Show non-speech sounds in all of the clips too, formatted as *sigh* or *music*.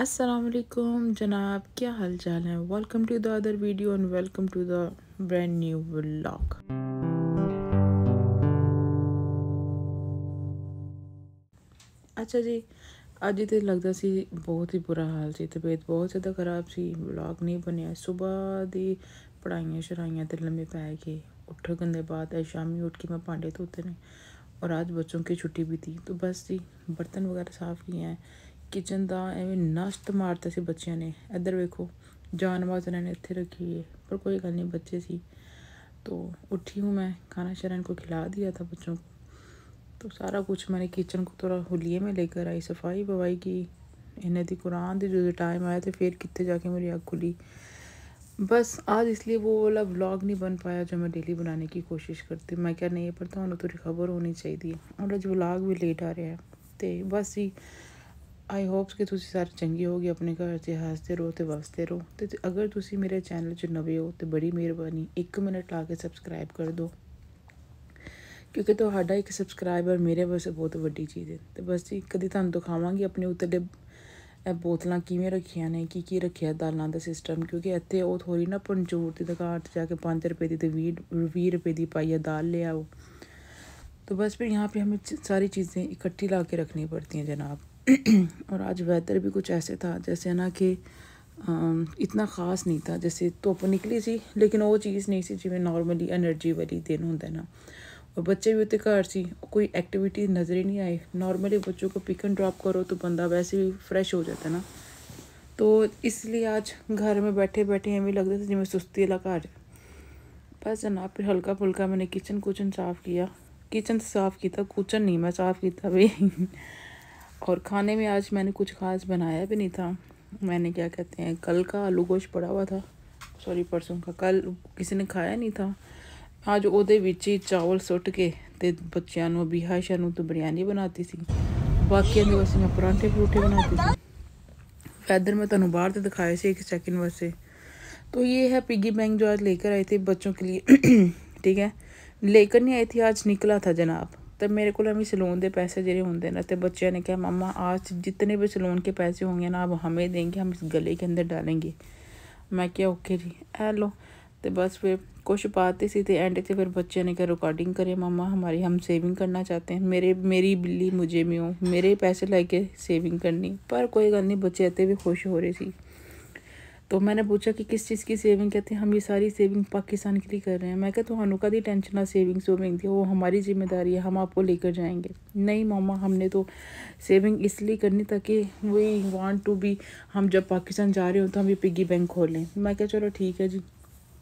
असलकुम जनाब क्या हाल चाल है welcome to the other video and welcome to the brand new vlog अच्छा जी अज तो लगता सी बहुत ही बुरा हाल से तबीयत बहुत ज़्यादा खराब सी ਵਲੌਗ नहीं बनया सुबह दी पढ़ाइया शराइया तो ਲੰਮੇ पै ਕੇ उठ ਗੰਦੇ बाद शामी उठ के मैं भांडे धोते ने और आज बच्चों की छुट्टी भी थी तो बस जी बर्तन वगैरह साफ़ किए हैं किचन का एवं नष्ट मारता से बच्चों ने इधर वेखो ਜਾਨ इन्होंने ਉਹਨਾਂ रखी ਇੱਥੇ है पर कोई गल नहीं बच्चे से तो उठी हूँ मैं खाना शाना इनको खिला दिया था बच्चों को तो सारा कुछ मैंने किचन को थोड़ा हुलिए में लेकर आई सफाई बवाई की इन्हें दी कुरान दी जो टाइम आया तो फिर कितने जाके मेरी अग खुली बस आज इसलिए वो वाला ब्लॉग नहीं बन पाया जो मैं डेली बनाने की कोशिश करती मैं क्या नहीं पर तो थोड़ी खबर होनी चाहिए और अज ब्लॉग भी लेट आ रहा है तो बस जी ਆਈ ਹੋਪਸ ਕਿ ਤੁਸੀਂ ਸਾਰੇ ਚੰਗੇ ਹੋਗੇ ਆਪਣੇ ਘਰ 'ਚ ਹੱਸਦੇ ਰਹੋ ਤੇ ਵਸਦੇ ਰਹੋ ਤੇ ਅਗਰ ਤੁਸੀਂ ਮੇਰੇ ਚੈਨਲ 'ਚ ਨਵੇਂ ਹੋ ਤੇ ਬੜੀ ਮਿਹਰਬਾਨੀ 1 ਮਿੰਟ ਲਾ ਕੇ ਸਬਸਕ੍ਰਾਈਬ ਕਰ ਦਿਓ ਕਿਉਂਕਿ ਤੁਹਾਡਾ ਇੱਕ ਸਬਸਕ੍ਰਾਈਬਰ ਮੇਰੇ ਵਾਸਤੇ ਬਹੁਤ ਵੱਡੀ ਚੀਜ਼ ਹੈ ਤੇ ਬਸ ਜੀ ਕਦੀ ਤੁਹਾਨੂੰ ਦਿਖਾਵਾਂਗੀ ਆਪਣੇ ਉੱਤੇ ਇਹ ਬੋਤਲਾਂ ਕਿਵੇਂ ਰੱਖੀਆਂ ਨੇ ਕੀ ਕੀ ਰੱਖਿਆ ਦਾਲਾਂ ਦਾ ਸਿਸਟਮ ਕਿਉਂਕਿ ਇੱਥੇ ਉਹ ਥੋੜੀ ਨਾ ਪੰਜੂਰ ਦੀ ਦੁਕਾਨ ਤੇ ਜਾ ਕੇ 5 ਰੁਪਏ ਦੀ ਤੇ 20 20 ਰੁਪਏ ਦੀ ਪਾਈਆ ਦਾਲ ले आओ तो बस फिर यहाँ पे हमें सारी चीज़ें इकट्ठी ला के रखनी पड़ती हैं जनाब *clears throat* और आज वेदर भी कुछ ऐसे था जैसे ना कि इतना ख़ास नहीं था जैसे धुप तो निकली सी लेकिन वो चीज़ नहीं सी जिमें नॉर्मली एनर्जी वाली दिन होंगे ना और बच्चे भी उत्ते घर से कोई एक्टिविटी नज़र ही नहीं आई नॉर्मली बच्चों को पिक एंड ड्रॉप करो तो बंदा वैसे भी फ्रेश हो जाता है ना तो इसलिए आज घर में बैठे बैठे हमें लगता था जिम्मे सुस्ती वाला घर बस जना फिर हल्का फुल्का मैंने किचन कुचन साफ़ किया किचन साफ़ किया कुचन नहीं मैं साफ़ किया भाई और खाने में आज मैंने कुछ खास बनाया भी नहीं था मैंने क्या कहते हैं कल का आलू गोश्त पड़ा हुआ था सॉरी परसों का कल किसी ने खाया नहीं था आज वो ਵਿੱਚ ही चावल सुट के तो ਬੱਚਿਆਂ बिहार ਬਿਹਾਸ਼ਾ तो बिरयानी बनाती थी ਸੀ ਬਾਕੀਆਂ ਦੇ ਵਾਸਤੇ ਮੈਂ ਪਰਾਂਠੇ ਪਰੂਠੇ ਬਣਾਤੇ वैदर में ਤੁਹਾਨੂੰ ਬਾਹਰ तो दिखाए ਸੀ एक ਸੈਕਿੰਡ ਵਾਸਤੇ तो ये है पिगी बैंक जो आज लेकर आए थे बच्चों के लिए *clears throat* ठीक है लेकर नहीं आई थी आज निकला था जनाब तो मेरे को ਐਵੇਂ ਸਲੂਨ के पैसे जो होंगे ਨੇ ਤੇ ਬੱਚਿਆਂ ਨੇ ਕਿਹਾ ਮਮਾ आज जितने भी सलून के पैसे होंगे ना आप हमें देंगे हम इस गले के अंदर डालेंगे मैं क्या ओके जी ए लो तो बस फिर कुछ पाते सी एंड से फिर बच्चे ने कहा रिकॉर्डिंग करें मामा हमारी हम सेविंग करना चाहते हैं मेरे मेरी बिल्ली मुझे भी हूँ मेरे पैसे लेके सेविंग करनी पर कोई गल नहीं बच्चे अत भी खुश हो रहे सी तो मैंने पूछा कि किस चीज़ की सेविंग कहते हैं हम ये सारी सेविंग पाकिस्तान के लिए कर रहे हैं मैं कहता तो हूँ का दी टेंशन ना सेविंग सेविंग थी वो हमारी जिम्मेदारी है हम आपको लेकर जाएंगे नहीं मामा हमने तो सेविंग इसलिए करनी ताकि वही वांट टू बी हम जब पाकिस्तान जा रहे हो तो हम ये पिगी बैंक खोलें मैं क्या चलो ठीक है जी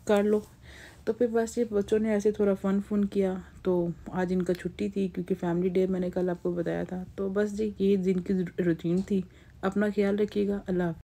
कर लो तो फिर बस ये बच्चों ने ऐसे थोड़ा फ़न फन किया तो आज इनका छुट्टी थी क्योंकि फैमिली डे मैंने कल आपको बताया था तो बस जी ये जिनकी रूटीन थी अपना ख्याल रखिएगा अल्लाह